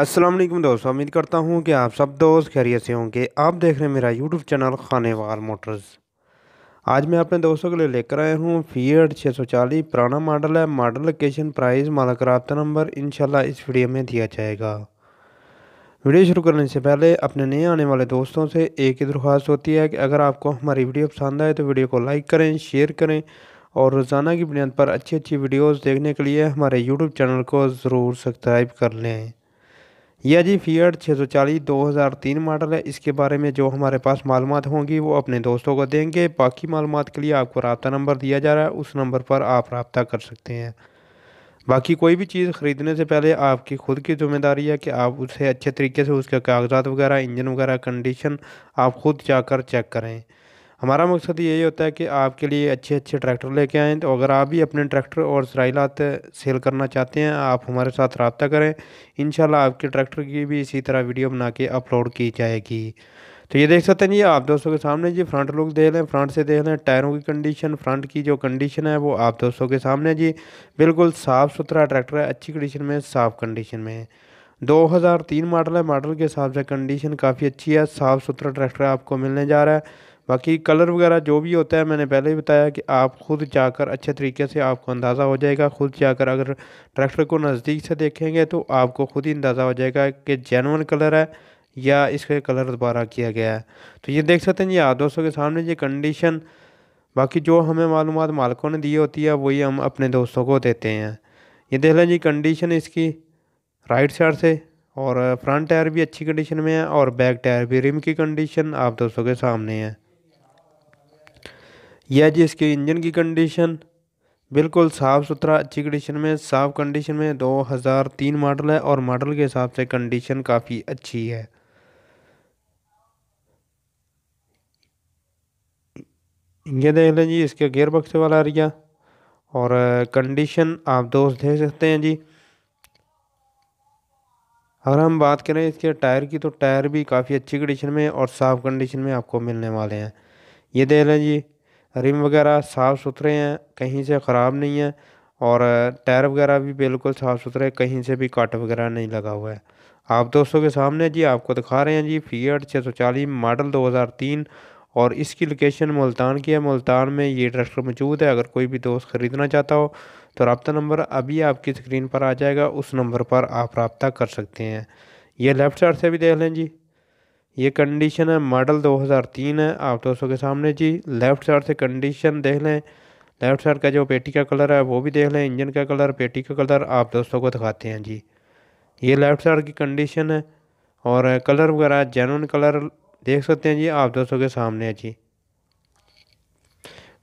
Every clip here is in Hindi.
अस्सलाम वालेकुम दोस्तों उम्मीद करता हूँ कि आप सब दोस्त खैरियत से होंगे आप देख रहे हैं मेरा यूट्यूब चैनल खानेवार मोटर्स आज मैं अपने दोस्तों के लिए लेकर आया हूँ फीएड 640 पुराना मॉडल है मॉडल लोकेशन प्राइस मालक रबता नंबर इनशाला इस वीडियो में दिया जाएगा वीडियो शुरू करने से पहले अपने नए आने वाले दोस्तों से एक ही दरख्वास्त होती है कि अगर आपको हमारी वीडियो पसंद आए तो वीडियो को लाइक करें शेयर करें और रोज़ाना की बुनियाद पर अच्छी अच्छी वीडियोज़ देखने के लिए हमारे यूट्यूब चैनल को ज़रूर सब्सक्राइब कर लें यह जी फीएड 640 2003 मॉडल है इसके बारे में जो हमारे पास मालूम होंगी वो अपने दोस्तों को देंगे बाकी मालूम के लिए आपको रबता नंबर दिया जा रहा है उस नंबर पर आप रबता कर सकते हैं बाकी कोई भी चीज़ ख़रीदने से पहले आपकी खुद की ज़िम्मेदारी है कि आप उसे अच्छे तरीके से उसके कागजात वगैरह इंजन वगैरह कंडीशन आप खुद जाकर चेक करें हमारा मकसद यही होता है कि आपके लिए अच्छे अच्छे ट्रैक्टर लेके आएँ तो अगर आप भी अपने ट्रैक्टर और सराइलात सेल करना चाहते हैं आप हमारे साथ रबता करें इन आपके ट्रैक्टर की भी इसी तरह वीडियो बना के अपलोड की जाएगी तो ये देख सकते हैं जी आप दोस्तों के सामने जी फ्रंट लुक देख लें फ्रंट से देख लें टायरों की कंडीशन फ्रंट की जो कंडीशन है वो आप दोस्तों के सामने जी बिल्कुल साफ़ सुथरा ट्रैक्टर है अच्छी कंडीशन में साफ़ कंडीशन में 2003 मॉडल है मॉडल के हिसाब से कंडीशन काफ़ी अच्छी है साफ़ सुथरा ट्रैक्टर आपको मिलने जा रहा है बाकी कलर वगैरह जो भी होता है मैंने पहले ही बताया कि आप ख़ुद जाकर अच्छे तरीके से आपको अंदाज़ा हो जाएगा ख़ुद जाकर अगर ट्रैक्टर को नज़दीक से देखेंगे तो आपको ख़ुद ही अंदाज़ा हो जाएगा कि जेनवन कलर है या इसका कलर दोबारा किया गया है तो ये देख सकते हैं ये दोस्तों के सामने ये कंडीशन बाकी जो हमें मालूम मालकों ने दी होती है वही हम अपने दोस्तों को देते हैं ये देख लें जी कंडीशन इसकी राइट साइड से और फ्रंट टायर भी अच्छी कंडीशन में है और बैक टायर भी रिम की कंडीशन आप दोस्तों के सामने है यह जी इसके इंजन की कंडीशन बिल्कुल साफ़ सुथरा अच्छी कंडीशन में साफ़ कंडीशन में 2003 मॉडल है और मॉडल के हिसाब से कंडीशन काफ़ी अच्छी है ये देख लें जी इसके गेयर बक्से वाला एरिया और कंडीशन आप दोस्त देख सकते हैं जी अगर हम बात करें इसके टायर की तो टायर भी काफ़ी अच्छी कंडीशन में और साफ़ कंडीशन में आपको मिलने वाले हैं ये देख लें जी रिम वगैरह साफ़ सुथरे हैं कहीं से ख़राब नहीं है और टायर वगैरह भी बिल्कुल साफ़ सुथरे कहीं से भी कट वगैरह नहीं लगा हुआ है आप दोस्तों के सामने जी आपको दिखा रहे हैं जी फीएड छः सौ चालीस मॉडल दो हज़ार तीन और इसकी लोकेशन मुल्तान की है मुल्तान में ये ट्रैक्टर मौजूद है अगर कोई भी दोस्त ख़रीदना चाहता हो तो रबता नंबर अभी आपकी स्क्रीन पर आ जाएगा उस नंबर पर आप रबता कर सकते हैं ये लेफ़्ट साइड से भी देख लें जी ये कंडीशन है मॉडल 2003 है आप दोस्तों के सामने जी लेफ़्ट साइड से कंडीशन देख लें लेफ़्ट साइड का जो पेटी का कलर है वो भी देख लें इंजन का कलर पेटी का कलर आप दोस्तों को दिखाते हैं जी ये लेफ़्ट साइड की कंडीशन है और कलर वगैरह जेनवन कलर देख सकते हैं जी आप दोस्तों के सामने है जी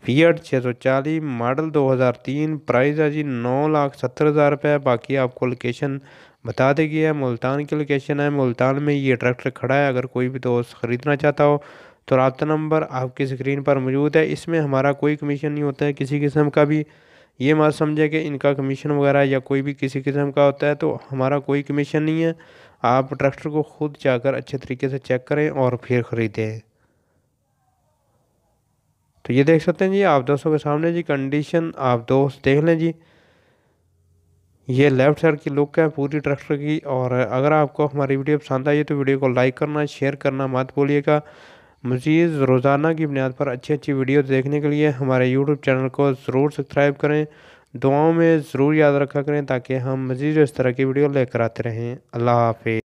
फीएड छः सौ चालीस मॉडल दो हज़ार तीन प्राइस है जी नौ लाख सत्तर हज़ार रुपये बाकी आपको लोकेशन बता दें कि यह मुल्तान की लोकेशन है मुल्तान में ये ट्रैक्टर खड़ा है अगर कोई भी दोस्त ख़रीदना चाहता हो तो रबता नंबर आपकी स्क्रीन पर मौजूद है इसमें हमारा कोई कमीशन नहीं होता है किसी किस्म का भी ये मत समझे कि इनका कमीशन वगैरह या कोई भी किसी किस्म का होता है तो हमारा कोई कमीशन नहीं है आप ट्रैक्टर को खुद जाकर अच्छे तरीके से चेक करें और फिर ख़रीदें तो ये देख सकते हैं जी आप दोस्तों के सामने जी कंडीशन आप दोस्त देख लें जी ये लेफ्ट साइड की लुक है पूरी ट्रैक्टर की और अगर आपको हमारी वीडियो पसंद आई है तो वीडियो को लाइक करना शेयर करना मत भूलिएगा मज़ीद रोज़ाना की बुनियाद पर अच्छी अच्छी वीडियो देखने के लिए हमारे यूट्यूब चैनल को ज़रूर सब्सक्राइब करें दुआओं में ज़रूर याद रखा करें ताकि हम मज़ीद इस तरह की वीडियो लेकर आते रहें अल्लाह हाफि